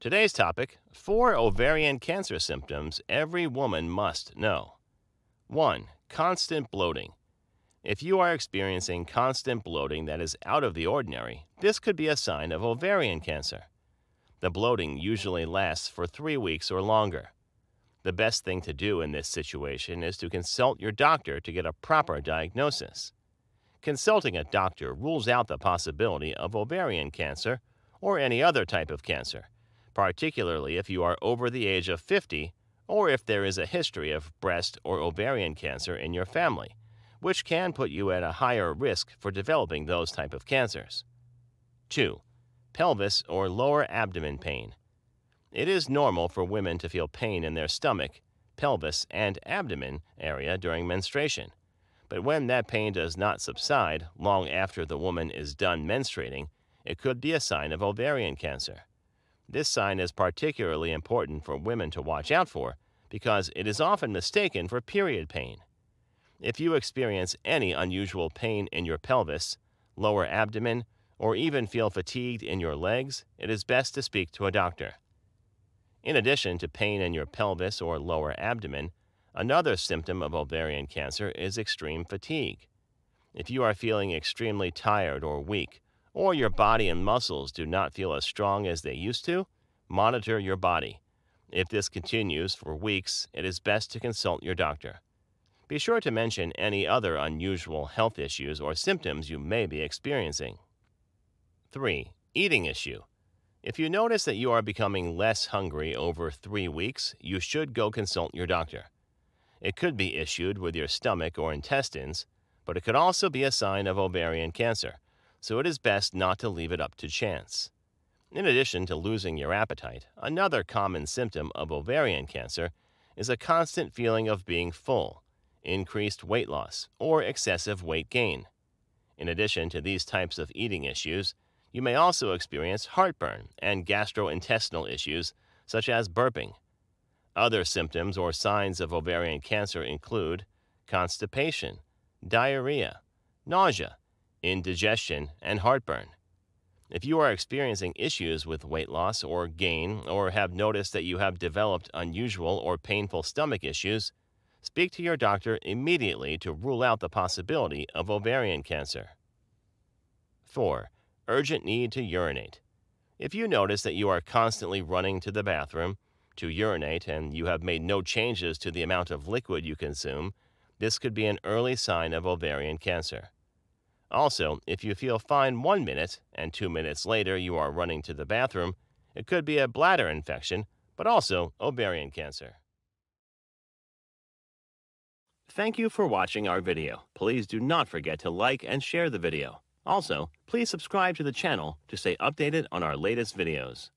Today's topic four ovarian cancer symptoms every woman must know. 1. Constant bloating. If you are experiencing constant bloating that is out of the ordinary, this could be a sign of ovarian cancer. The bloating usually lasts for three weeks or longer. The best thing to do in this situation is to consult your doctor to get a proper diagnosis. Consulting a doctor rules out the possibility of ovarian cancer or any other type of cancer particularly if you are over the age of 50 or if there is a history of breast or ovarian cancer in your family, which can put you at a higher risk for developing those type of cancers. 2. Pelvis or lower abdomen pain. It is normal for women to feel pain in their stomach, pelvis, and abdomen area during menstruation. But when that pain does not subside long after the woman is done menstruating, it could be a sign of ovarian cancer. This sign is particularly important for women to watch out for because it is often mistaken for period pain. If you experience any unusual pain in your pelvis, lower abdomen, or even feel fatigued in your legs, it is best to speak to a doctor. In addition to pain in your pelvis or lower abdomen, another symptom of ovarian cancer is extreme fatigue. If you are feeling extremely tired or weak, or your body and muscles do not feel as strong as they used to, monitor your body. If this continues for weeks, it is best to consult your doctor. Be sure to mention any other unusual health issues or symptoms you may be experiencing. 3. Eating issue. If you notice that you are becoming less hungry over three weeks, you should go consult your doctor. It could be issued with your stomach or intestines, but it could also be a sign of ovarian cancer so it is best not to leave it up to chance. In addition to losing your appetite, another common symptom of ovarian cancer is a constant feeling of being full, increased weight loss, or excessive weight gain. In addition to these types of eating issues, you may also experience heartburn and gastrointestinal issues, such as burping. Other symptoms or signs of ovarian cancer include constipation, diarrhea, nausea, indigestion, and heartburn. If you are experiencing issues with weight loss or gain, or have noticed that you have developed unusual or painful stomach issues, speak to your doctor immediately to rule out the possibility of ovarian cancer. 4. Urgent need to urinate. If you notice that you are constantly running to the bathroom to urinate and you have made no changes to the amount of liquid you consume, this could be an early sign of ovarian cancer. Also, if you feel fine one minute and two minutes later you are running to the bathroom, it could be a bladder infection, but also ovarian cancer. Thank you for watching our video. Please do not forget to like and share the video. Also, please subscribe to the channel to stay updated on our latest videos.